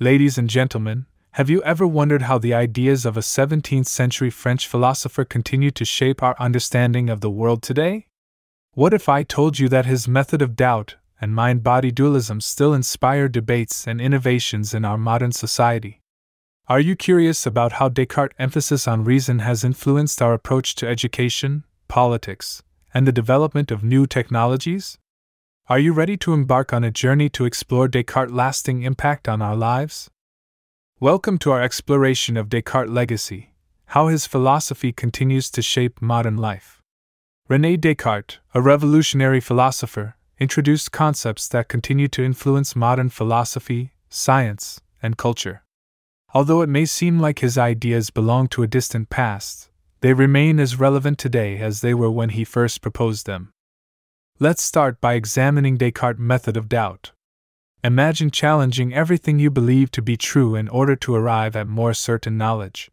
Ladies and gentlemen, have you ever wondered how the ideas of a 17th century French philosopher continue to shape our understanding of the world today? What if I told you that his method of doubt and mind body dualism still inspire debates and innovations in our modern society? Are you curious about how Descartes' emphasis on reason has influenced our approach to education, politics, and the development of new technologies? Are you ready to embark on a journey to explore Descartes' lasting impact on our lives? Welcome to our exploration of Descartes' legacy, how his philosophy continues to shape modern life. René Descartes, a revolutionary philosopher, introduced concepts that continue to influence modern philosophy, science, and culture. Although it may seem like his ideas belong to a distant past, they remain as relevant today as they were when he first proposed them. Let's start by examining Descartes' method of doubt. Imagine challenging everything you believe to be true in order to arrive at more certain knowledge.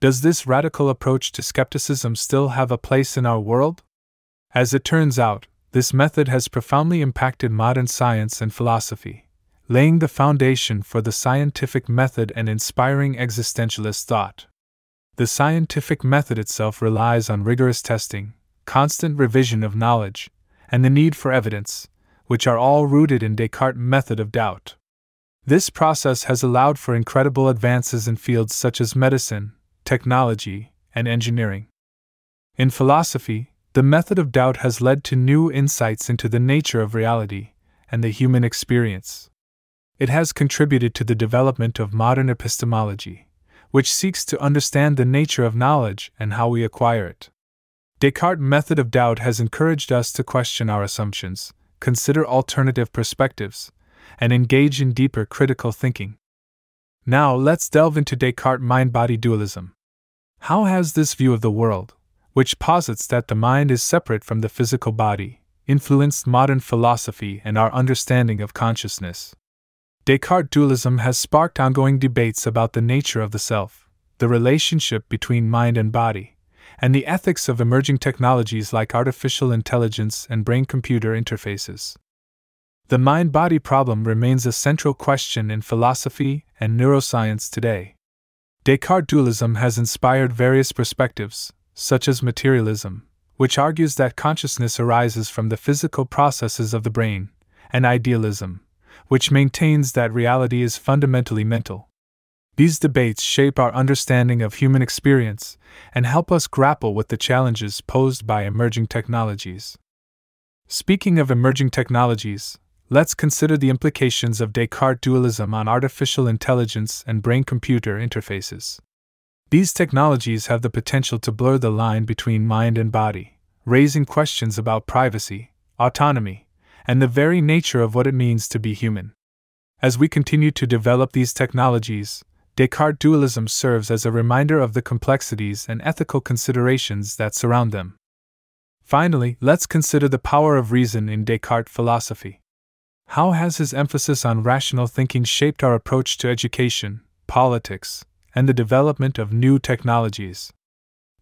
Does this radical approach to skepticism still have a place in our world? As it turns out, this method has profoundly impacted modern science and philosophy, laying the foundation for the scientific method and inspiring existentialist thought. The scientific method itself relies on rigorous testing, constant revision of knowledge, and the need for evidence, which are all rooted in Descartes' method of doubt. This process has allowed for incredible advances in fields such as medicine, technology, and engineering. In philosophy, the method of doubt has led to new insights into the nature of reality and the human experience. It has contributed to the development of modern epistemology, which seeks to understand the nature of knowledge and how we acquire it. Descartes' method of doubt has encouraged us to question our assumptions, consider alternative perspectives, and engage in deeper critical thinking. Now let's delve into Descartes' mind body dualism. How has this view of the world, which posits that the mind is separate from the physical body, influenced modern philosophy and our understanding of consciousness? Descartes' dualism has sparked ongoing debates about the nature of the self, the relationship between mind and body, and the ethics of emerging technologies like artificial intelligence and brain computer interfaces. The mind body problem remains a central question in philosophy and neuroscience today. Descartes' dualism has inspired various perspectives, such as materialism, which argues that consciousness arises from the physical processes of the brain, and idealism, which maintains that reality is fundamentally mental. These debates shape our understanding of human experience and help us grapple with the challenges posed by emerging technologies. Speaking of emerging technologies, let's consider the implications of Descartes' dualism on artificial intelligence and brain computer interfaces. These technologies have the potential to blur the line between mind and body, raising questions about privacy, autonomy, and the very nature of what it means to be human. As we continue to develop these technologies, Descartes' dualism serves as a reminder of the complexities and ethical considerations that surround them. Finally, let's consider the power of reason in Descartes' philosophy. How has his emphasis on rational thinking shaped our approach to education, politics, and the development of new technologies?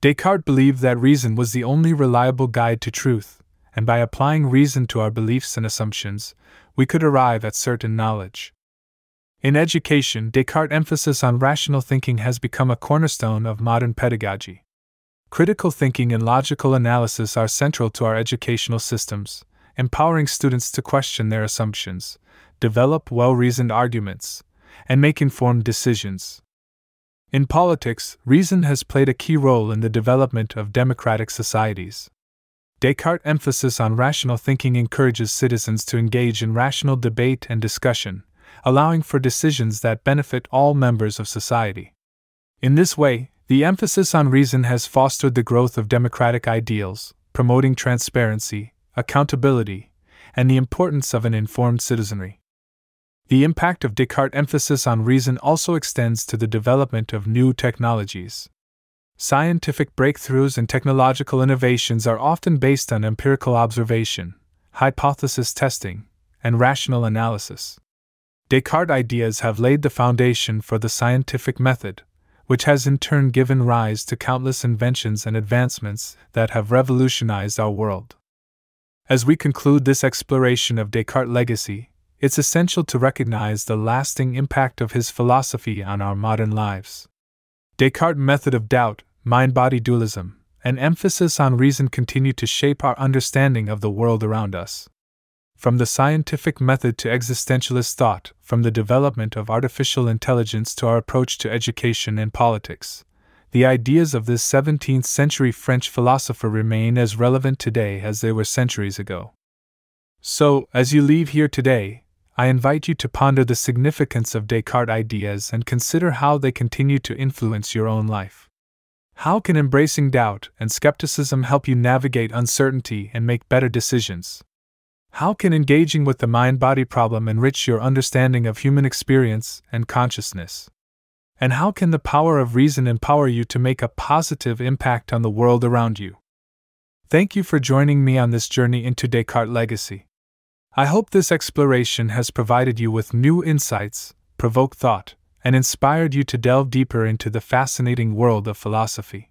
Descartes believed that reason was the only reliable guide to truth, and by applying reason to our beliefs and assumptions, we could arrive at certain knowledge. In education, Descartes' emphasis on rational thinking has become a cornerstone of modern pedagogy. Critical thinking and logical analysis are central to our educational systems, empowering students to question their assumptions, develop well reasoned arguments, and make informed decisions. In politics, reason has played a key role in the development of democratic societies. Descartes' emphasis on rational thinking encourages citizens to engage in rational debate and discussion allowing for decisions that benefit all members of society. In this way, the emphasis on reason has fostered the growth of democratic ideals, promoting transparency, accountability, and the importance of an informed citizenry. The impact of Descartes' emphasis on reason also extends to the development of new technologies. Scientific breakthroughs and technological innovations are often based on empirical observation, hypothesis testing, and rational analysis. Descartes' ideas have laid the foundation for the scientific method, which has in turn given rise to countless inventions and advancements that have revolutionized our world. As we conclude this exploration of Descartes' legacy, it's essential to recognize the lasting impact of his philosophy on our modern lives. Descartes' method of doubt, mind body dualism, and emphasis on reason continue to shape our understanding of the world around us. From the scientific method to existentialist thought, from the development of artificial intelligence to our approach to education and politics, the ideas of this 17th century French philosopher remain as relevant today as they were centuries ago. So, as you leave here today, I invite you to ponder the significance of Descartes' ideas and consider how they continue to influence your own life. How can embracing doubt and skepticism help you navigate uncertainty and make better decisions? How can engaging with the mind body problem enrich your understanding of human experience and consciousness? And how can the power of reason empower you to make a positive impact on the world around you? Thank you for joining me on this journey into Descartes' legacy. I hope this exploration has provided you with new insights, provoked thought, and inspired you to delve deeper into the fascinating world of philosophy.